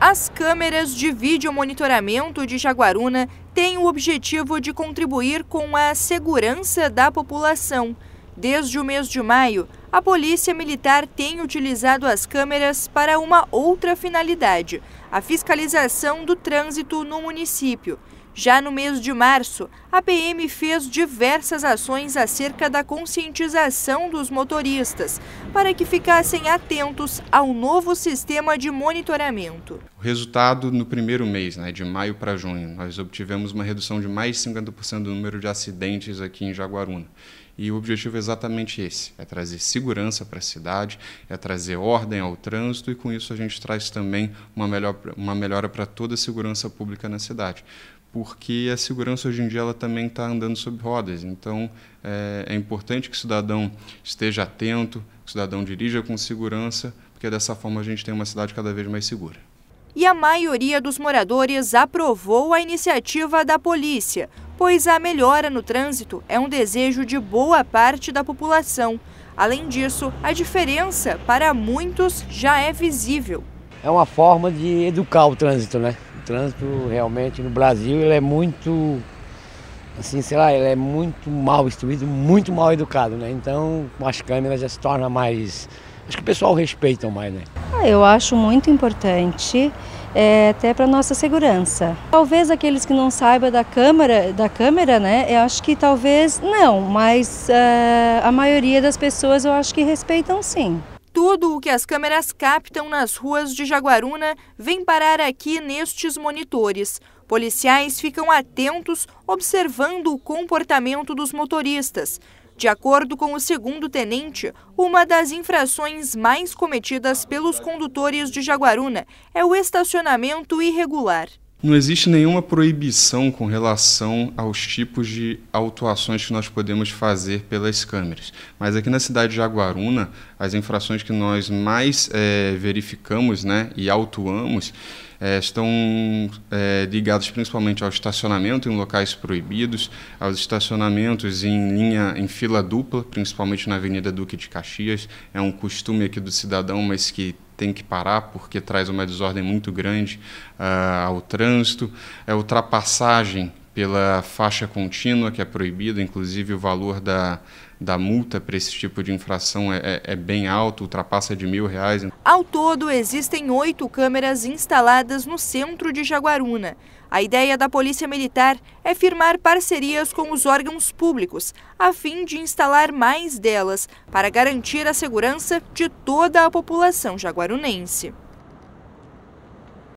As câmeras de vídeo monitoramento de Jaguaruna têm o objetivo de contribuir com a segurança da população. Desde o mês de maio, a Polícia Militar tem utilizado as câmeras para uma outra finalidade: a fiscalização do trânsito no município. Já no mês de março, a PM fez diversas ações acerca da conscientização dos motoristas, para que ficassem atentos ao novo sistema de monitoramento. O resultado no primeiro mês, né, de maio para junho, nós obtivemos uma redução de mais 50% do número de acidentes aqui em Jaguaruna. E o objetivo é exatamente esse: é trazer segurança para a cidade, é trazer ordem ao trânsito e com isso a gente traz também uma, melhor, uma melhora para toda a segurança pública na cidade. Porque a segurança hoje em dia ela também está andando sob rodas, então é, é importante que o cidadão esteja atento, que o cidadão dirija com segurança, porque dessa forma a gente tem uma cidade cada vez mais segura e a maioria dos moradores aprovou a iniciativa da polícia pois a melhora no trânsito é um desejo de boa parte da população. Além disso, a diferença para muitos já é visível. É uma forma de educar o trânsito, né? O trânsito realmente no Brasil ele é muito assim, sei lá, ele é muito mal instruído, muito mal educado, né? Então, com as câmeras já se torna mais. Acho que o pessoal respeita mais, né? eu acho muito importante, é, até para nossa segurança. Talvez aqueles que não saibam da câmera, da câmera, né? Eu acho que talvez não, mas uh, a maioria das pessoas eu acho que respeitam sim. Tudo o que as câmeras captam nas ruas de Jaguaruna vem parar aqui nestes monitores. Policiais ficam atentos, observando o comportamento dos motoristas de acordo com o segundo tenente, uma das infrações mais cometidas pelos condutores de Jaguaruna é o estacionamento irregular. Não existe nenhuma proibição com relação aos tipos de autuações que nós podemos fazer pelas câmeras. Mas aqui na cidade de Aguaruna, as infrações que nós mais é, verificamos né, e autuamos é, estão é, principalmente ao estacionamento em locais proibidos, aos estacionamentos em linha em fila dupla, principalmente na Avenida Duque de Caxias. É um costume aqui do cidadão, mas que tem que parar porque traz uma desordem muito grande uh, ao trânsito, é ultrapassagem pela faixa contínua que é proibida, inclusive o valor da, da multa para esse tipo de infração é, é, é, bem alto, ultrapassa de mil reais. Ao todo, existem oito câmeras instaladas no centro de Jaguaruna. A ideia da Polícia Militar é firmar parcerias com os órgãos públicos, a fim de instalar mais delas, para garantir a segurança de toda a população jaguarunense.